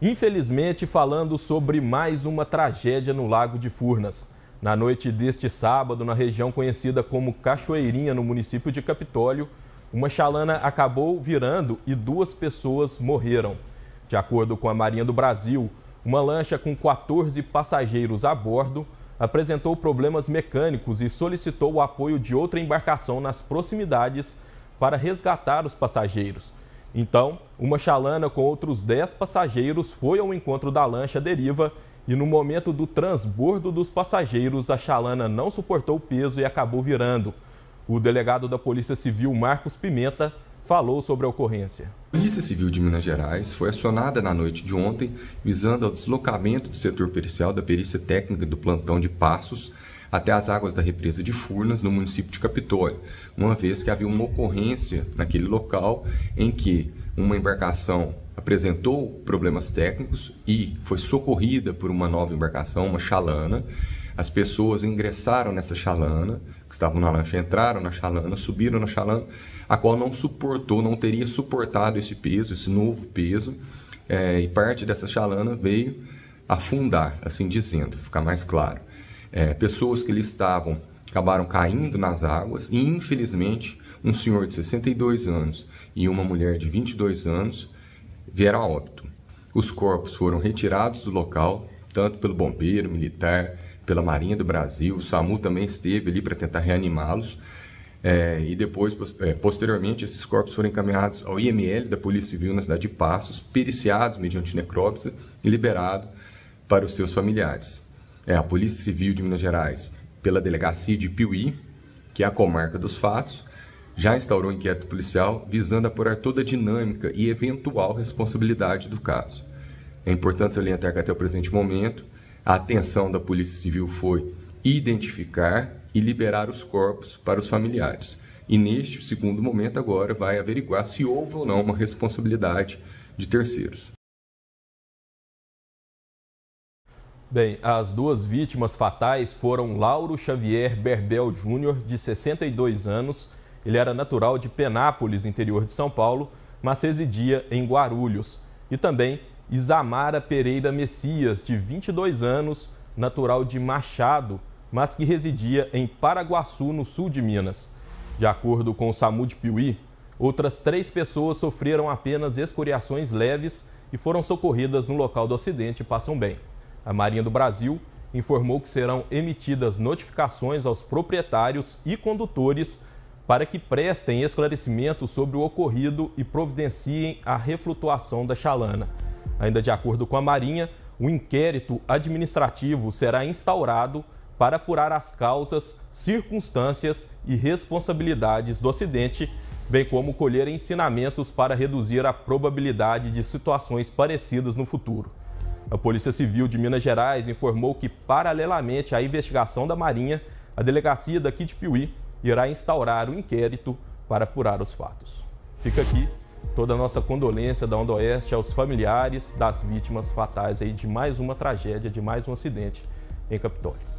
Infelizmente, falando sobre mais uma tragédia no Lago de Furnas. Na noite deste sábado, na região conhecida como Cachoeirinha, no município de Capitólio, uma chalana acabou virando e duas pessoas morreram. De acordo com a Marinha do Brasil, uma lancha com 14 passageiros a bordo apresentou problemas mecânicos e solicitou o apoio de outra embarcação nas proximidades para resgatar os passageiros. Então, uma chalana com outros 10 passageiros foi ao encontro da lancha deriva e no momento do transbordo dos passageiros, a chalana não suportou o peso e acabou virando. O delegado da Polícia Civil, Marcos Pimenta, falou sobre a ocorrência. A Polícia Civil de Minas Gerais foi acionada na noite de ontem visando ao deslocamento do setor pericial da perícia técnica do plantão de Passos até as águas da represa de Furnas, no município de Capitólio, uma vez que havia uma ocorrência naquele local em que uma embarcação apresentou problemas técnicos e foi socorrida por uma nova embarcação, uma chalana. As pessoas ingressaram nessa chalana, que estavam na lancha, entraram na chalana, subiram na chalana, a qual não suportou, não teria suportado esse peso, esse novo peso, é, e parte dessa chalana veio afundar, assim dizendo, ficar mais claro é, pessoas que ali estavam acabaram caindo nas águas e, infelizmente, um senhor de 62 anos e uma mulher de 22 anos vieram a óbito. Os corpos foram retirados do local, tanto pelo bombeiro, militar, pela Marinha do Brasil, o SAMU também esteve ali para tentar reanimá-los. É, e depois, é, posteriormente, esses corpos foram encaminhados ao IML da Polícia Civil na cidade de Passos, periciados mediante necrópsia e liberados para os seus familiares é a Polícia Civil de Minas Gerais, pela Delegacia de Piuí, que é a comarca dos fatos, já instaurou inquérito policial visando apurar toda a dinâmica e eventual responsabilidade do caso. É importante salientar que até o presente momento, a atenção da Polícia Civil foi identificar e liberar os corpos para os familiares. E neste segundo momento agora vai averiguar se houve ou não uma responsabilidade de terceiros. Bem, as duas vítimas fatais foram Lauro Xavier Berbel Júnior, de 62 anos. Ele era natural de Penápolis, interior de São Paulo, mas residia em Guarulhos. E também Isamara Pereira Messias, de 22 anos, natural de Machado, mas que residia em Paraguaçu, no sul de Minas. De acordo com o SAMU de Piuí, outras três pessoas sofreram apenas escoriações leves e foram socorridas no local do acidente e passam bem a Marinha do Brasil informou que serão emitidas notificações aos proprietários e condutores para que prestem esclarecimento sobre o ocorrido e providenciem a reflutuação da chalana. Ainda de acordo com a Marinha, o inquérito administrativo será instaurado para apurar as causas, circunstâncias e responsabilidades do acidente, bem como colher ensinamentos para reduzir a probabilidade de situações parecidas no futuro. A Polícia Civil de Minas Gerais informou que, paralelamente à investigação da Marinha, a delegacia daqui de Piuí irá instaurar o um inquérito para apurar os fatos. Fica aqui toda a nossa condolência da Onda Oeste aos familiares das vítimas fatais aí de mais uma tragédia, de mais um acidente em Capitólio.